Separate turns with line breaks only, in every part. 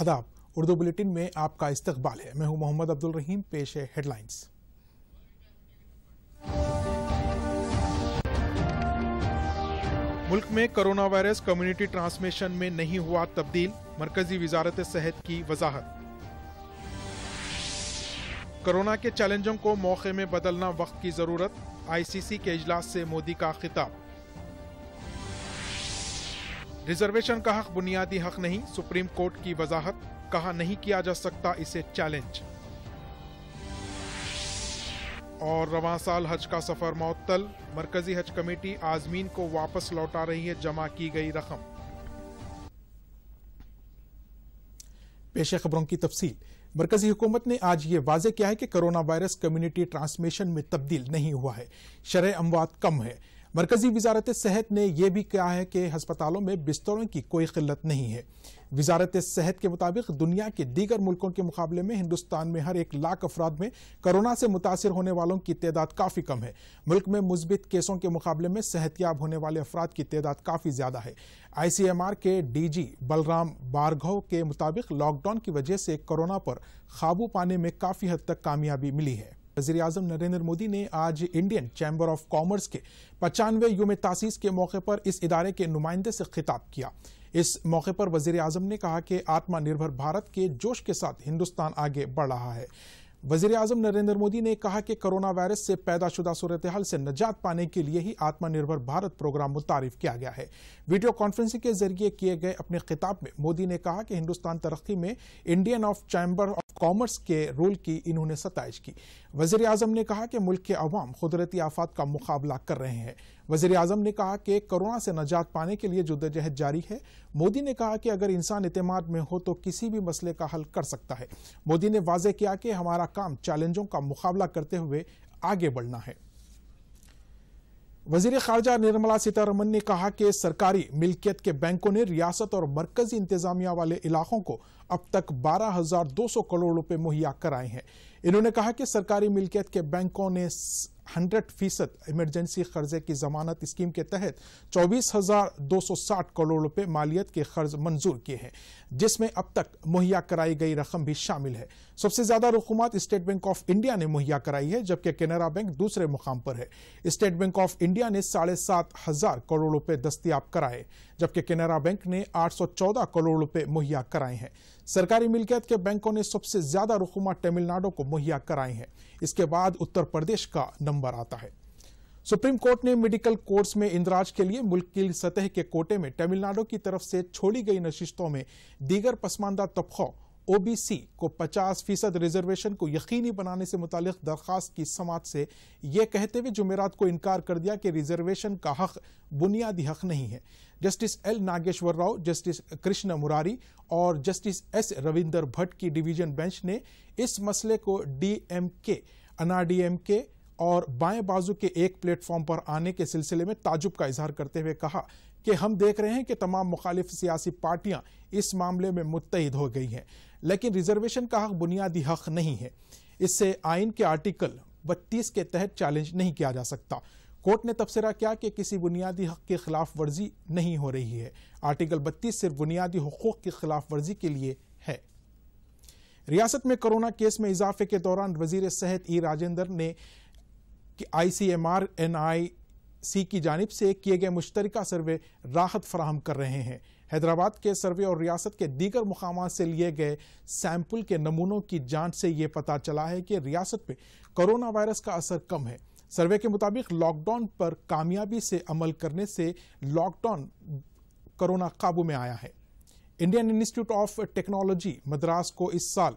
आदाब उर्दू बुलेटिन में आपका इस्तकबाल है मैं हूं मोहम्मद अब्दुल रहीम पेश है हेडलाइंस मुल्क में कोरोना वायरस कम्युनिटी ट्रांसमिशन में नहीं हुआ तब्दील मरकजी वजारत सेहत की वजाहत कोरोना के चैलेंजों को मौके में बदलना वक्त की जरूरत आईसीसी के इजलास से मोदी का खिताब रिजर्वेशन का हक बुनियादी हक नहीं सुप्रीम कोर्ट की वजाहत कहा नहीं किया जा सकता इसे चैलेंज और रवा साल हज का सफर मअतल मरकजी हज कमेटी आजमीन को वापस लौटा रही है जमा की गई रकम पेश खबरों की तफसील मरकजी हुकूमत ने आज ये वाजे किया है कि कोरोना वायरस कम्युनिटी ट्रांसमिशन में तब्दील नहीं हुआ है शरह अमवात कम है मरकजी वजारत सेहत ने यह भी कहा है कि हस्पतालों में बिस्तरों की कोई किल्लत नहीं है वजारत सेहत के मुताबिक दुनिया के दीगर मुल्कों के मुकाबले में हिंदुस्तान में हर एक लाख अफराद में कोरोना से मुतासर होने वालों की तदाद काफ़ी कम है मुल्क में मुस्बित केसों के मुकाबले में सेहतियाब होने वाले अफराद की तदाद काफ़ी ज़्यादा है आई सी एम आर के डी जी बलराम बार्घव के मुताबिक लॉकडाउन की वजह से कोरोना पर काबू पाने में काफ़ी हद तक कामयाबी मिली है वजी अजम नरेंद्र मोदी ने आज इंडियन चैम्बर ऑफ कॉमर्स के पचानवे यूम तासीस के मौके पर इस इदारे के नुमाइंदे से खिताब किया इस मौके पर वजीर अजम ने कहा कि आत्मनिर्भर भारत के जोश के साथ हिंदुस्तान आगे बढ़ रहा है वजीर आजम नरेंद्र मोदी ने कहा कि कोरोना वायरस से पैदाशुदा सूरत हाल से नजात पाने के लिए ही आत्मनिर्भर भारत प्रोग्राम मुतारिफ किया गया है वीडियो कॉन्फ्रेंसिंग के जरिए किए गए अपने खिताब में मोदी ने कहा कि हिंदुस्तान तरक्की में Indian of chamber of commerce के रोल की इन्होंने सताइश की वजीर आजम ने कहा कि मुल्क के अवाम कुदरती आफात का मुकाबला कर रहे हैं वजीर आजम ने कहा कि कोरोना से नजात पाने के लिए जद्दोजहद जारी है मोदी ने कहा कि अगर इंसान इतम में हो तो किसी भी मसले का हल कर सकता है मोदी ने वाजे किया कि हमारा काम चैलेंजों का मुकाबला करते हुए आगे बढ़ना है वजीर खारजा निर्मला सीतारमन ने कहा कि सरकारी मिल्कियत के बैंकों ने रियासत और मरकजी इंतजामिया वाले इलाकों को अब तक 12,200 करोड़ रुपए मुहैया कराए हैं इन्होंने कहा कि सरकारी मिल्कियत के बैंकों ने 100 फीसद इमरजेंसी कर्जे की जमानत स्कीम के तहत 24,260 करोड़ रुपए मालियत के कर्ज मंजूर किए हैं जिसमें अब तक मुहैया कराई गई रकम भी शामिल है सबसे ज्यादा रुकूमत स्टेट बैंक ऑफ इंडिया ने मुहैया कराई है जबकि केनरा बैंक दूसरे मुकाम पर है स्टेट बैंक ऑफ इंडिया ने साढ़े सात हजार करोड़ रुपए दस्तियाब कराए जबकि केनरा बैंक ने आठ करोड़ रुपए मुहैया कराए हैं सरकारी मिल्कियत के बैंकों ने सबसे ज्यादा रकूमा तमिलनाडु को मुहैया कराए हैं इसके बाद उत्तर प्रदेश का नंबर आता है सुप्रीम कोर्ट ने मेडिकल कोर्स में इंदराज के लिए मुल्क की सतह के कोटे में तमिलनाडु की तरफ से छोड़ी गई नशिस्तों में दीगर पसमानदा तबकों ओबीसी को 50 फीसद रिजर्वेशन को यकीनी बनाने से मुतल दरखास्त की समात से यह कहते हुए जुमेरात को इनकार कर दिया कि रिजर्वेशन का हक बुनियादी हक नहीं है justice L Nageswara Rao justice Krishna Murari और जस्टिस एस रविंदर भट्ट की डिवीजन बेंच ने इस मसले को डीएमके अनाडीएमके और बाएं बाजू के एक प्लेटफॉर्म पर आने के सिलसिले में ताजुब का इजहार करते हुए कहा कि हम देख रहे हैं कि तमाम मुखालिफ सियासी पार्टियां इस मामले में मुतहद हो गई हैं लेकिन रिजर्वेशन का हक बुनियादी हक नहीं है इससे आइन के आर्टिकल बत्तीस के तहत चैलेंज नहीं किया जा सकता कोर्ट ने तबसरा किया कि किसी बुनियादी हक की खिलाफ वर्जी नहीं हो रही है आर्टिकल बत्तीस सिर्फ बुनियादी हकूक की खिलाफ वर्जी के लिए है रियासत में कोरोना केस में इजाफे के दौरान वजीर सेहत ई राजेंद्र ने I C M R N I C की जानब से किए गए मुश्तरका सर्वे राहत फराहम कर रहे हैं हैदराबाद के सर्वे और रियासत के दीगर मकाम से लिए गए सैंपल के नमूनों की जांच से ये पता चला है कि रियासत में कोरोना वायरस का असर कम है सर्वे के मुताबिक लॉकडाउन पर कामयाबी से अमल करने से लॉकडाउन कोरोना काबू में आया है Indian institute of technology Madras को इस साल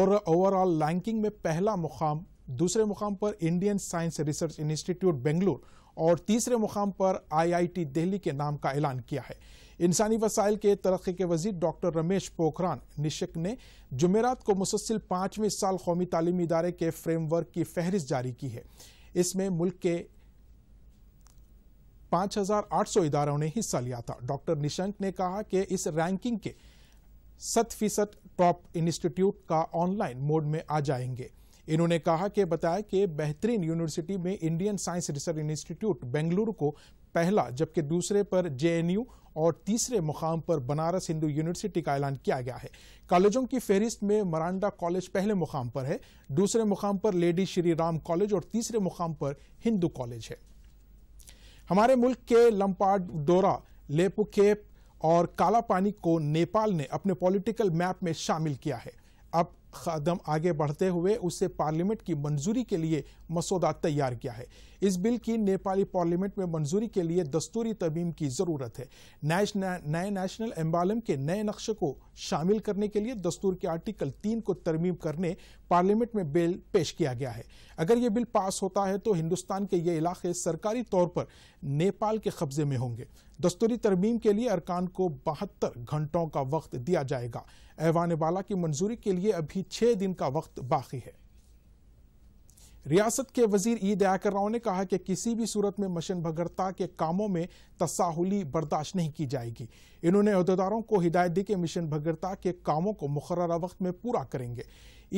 और ओवरऑल लैंकिंग में पहला मुकाम दूसरे मुकाम पर Indian science research institute Bengaluru और तीसरे मुकाम पर आईआईटी दिल्ली के नाम का ऐलान किया है इंसानी वसाइल के तरक्की के वजीर डॉक्टर रमेश पोखरान निशक ने जुमेरात को मुसलसिल पांचवें साल कौमी तालीमी इदारे के फ्रेमवर्क की फहरिस्त जारी की है इसमें मुल्क के 5,800 इदारों ने हिस्सा लिया था डॉक्टर निशंक ने कहा कि इस रैंकिंग के सत फीसद टॉप इंस्टीट्यूट का ऑनलाइन मोड में आ जाएंगे इन्होंने कहा कि बताया कि बेहतरीन यूनिवर्सिटी में Indian science research institute Bengaluru को पहला जबकि दूसरे पर जेएनयू और तीसरे मुकाम पर बनारस हिंदू यूनिवर्सिटी का ऐलान किया गया है कॉलेजों की फहरिस्त में मरांडा कॉलेज पहले मुकाम पर है दूसरे मुकाम पर लेडी श्री राम कॉलेज और तीसरे मुकाम पर हिंदू कॉलेज है हमारे मुल्क के लंपाड डोरा लेपुकेप और कालापानी को नेपाल ने अपने पॉलिटिकल मैप में शामिल किया है अब कदम आगे बढ़ते हुए उसे पार्लियामेंट की मंजूरी के लिए मसौदा तैयार किया है इस बिल की नेपाली पार्लियामेंट में मंजूरी के लिए दस्तूरी तबीम की जरूरत है नए नेशनल एम्बालम के नए नक्शे को शामिल करने के लिए दस्तूर के आर्टिकल तीन को तरमीम करने पार्लियामेंट में बिल पेश किया गया है अगर ये बिल पास होता है तो हिंदुस्तान के ये इलाके सरकारी तौर पर नेपाल के कब्जे में होंगे दस्तूरी तरमीम के लिए अरकान को बहत्तर घंटों का वक्त दिया जाएगा ऐवान बाला की मंजूरी के लिए अभी छः दिन का वक्त बाकी है रियासत के वजीर ईद आकर राव ने कहा कि किसी भी सूरत में मशन भगरता के कामों में तसाहुली बर्दाश्त नहीं की जाएगी इन्होंने अहदेदारों को हिदायत दी कि मिशन भगरता के कामों को मुकर वक्त में पूरा करेंगे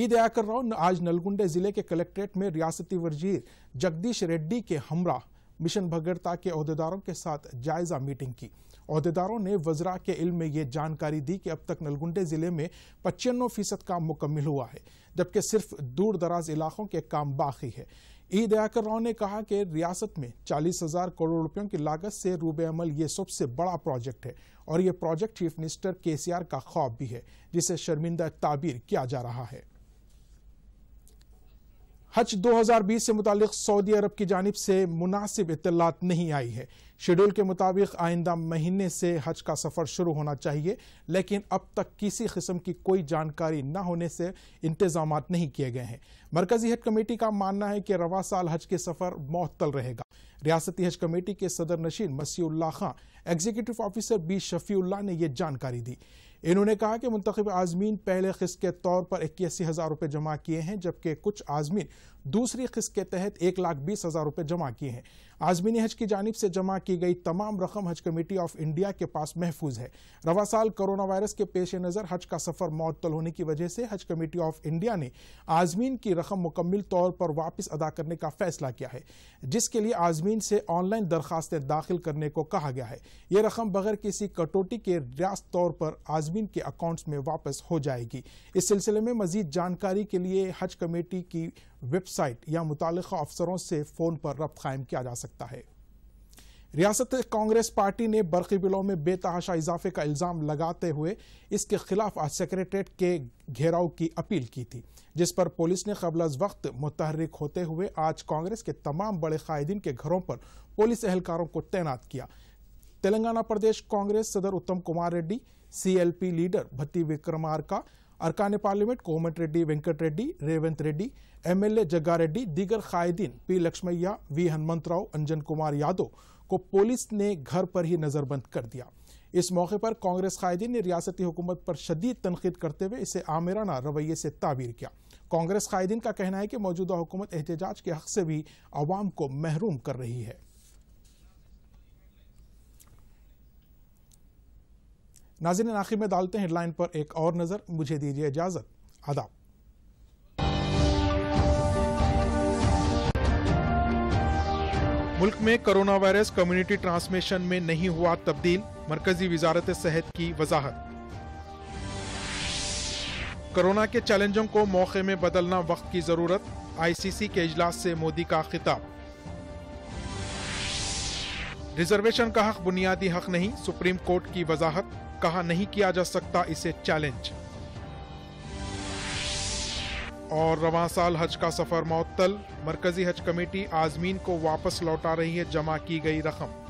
ईद आकर राव आज नलगुंडे जिले के कलेक्ट्रेट में रियासती वजीर जगदीश रेड्डी के हमरा मिशन भगरता के अहदेदारों के साथ जायजा मीटिंग की अहदेदारों ने वजरा के इल्म में ये जानकारी दी कि अब तक नलगुंडे जिले में पचानवे फीसद काम मुकम्मल हुआ है जबकि सिर्फ दूर दराज इलाकों के काम बाकी है ई दयाकर राव ने कहा कि रियासत में चालीस हजार करोड़ रुपयों की लागत से रूब अमल ये सबसे बड़ा प्रोजेक्ट है और ये प्रोजेक्ट चीफ मिनिस्टर के का ख्वाब भी है जिसे शर्मिंदा ताबीर किया जा रहा है हज 2020 से मुतल सऊदी अरब की जानब से मुनासिब इतलात नहीं आई है शेड्यूल के मुताबिक आइंदा महीने से हज का सफ़र शुरू होना चाहिए लेकिन अब तक किसी किस्म की कोई जानकारी न होने से इंतजाम नहीं किए गए हैं मरकजी हज कमेटी का मानना है कि रवा साल हज के सफ़र मअतल रहेगा रियासती हज कमेटी के सदर नशीन Masiullah Khan executive officer B Shafi ने यह जानकारी दी इन्होंने कहा कि मुंतब आजमीन पहले किस्त के तौर पर इक्यासी हज़ार रुपये जमा किए हैं जबकि कुछ आजमीन दूसरी किस्त के तहत एक लाख बीस हजार रुपए जमा किए हैं आजमीनी हज की जानब से जमा की गई तमाम रकम हज कमेटी ऑफ इंडिया के पास महफूज है रवा साल कोरोना वायरस के पेश नज़र हज का सफर मअतल होने की वजह से हज कमेटी ऑफ इंडिया ने आजमीन की रकम मुकम्मल तौर पर वापस अदा करने का फैसला किया है जिसके लिए आजमीन से ऑनलाइन दरखास्तें दाखिल करने को कहा गया है ये रकम बगैर किसी कटौती के रियाज तौर पर आजमीन के अकाउंट्स में वापस हो जाएगी इस सिलसिले में मजीद जानकारी के लिए हज कमेटी की वेबसाइट या मुतल अफसरों से फ़ोन पर रब्त कायम किया जा सकता है रियासत कांग्रेस पार्टी ने बरक़ी बिलों में बेतहाशा इजाफे का इल्ज़ाम लगाते हुए इसके खिलाफ आज सेक्रेटरीट के घेराव की अपील की थी जिस पर पुलिस ने कबल वक्त मुतहरक होते हुए आज कांग्रेस के तमाम बड़े कायदीन के घरों पर पुलिस एहलकारों को तैनात किया तेलंगाना प्रदेश कांग्रेस सदर उत्तम कुमार रेड्डी सीएलपी लीडर भत्ती विक्रमार्का अरकान पार्लियामेंट कोमट रेड्डी वेंकट रेड्डी रेवंत रेड्डी एमएलए जग्गारे दीगर खायदीन पी लक्ष्मैया वी हनुमंतराव अंजन कुमार यादव को पुलिस ने घर पर ही नज़रबंद कर दिया इस मौके पर कांग्रेस कायदीन ने रियासती हुकूमत पर शदीद तनकीद करते हुए इसे आमिराना रवैये से ताबीर किया कांग्रेस कायदीन का कहना है कि मौजूदा हुकूमत एहतजाज के हक से भी आवाम को महरूम कर रही है नाजिन आखिर में डालते हैं हेडलाइन पर एक और नज़र मुझे दीजिए इजाज़त आदाब मुल्क में कोरोना वायरस कम्युनिटी ट्रांसमिशन में नहीं हुआ तब्दील मरकजी वजारत सेहत की वजाहत कोरोना के चैलेंजों को मौके में बदलना वक्त की जरूरत आईसीसी के इजलास से मोदी का खिताब रिजर्वेशन का हक बुनियादी हक नहीं सुप्रीम कोर्ट की वजाहत कहा नहीं किया जा सकता इसे चैलेंज और रवा साल हज का सफर मअतल मरकजी हज कमेटी आजमीन को वापस लौटा रही है जमा की गई रकम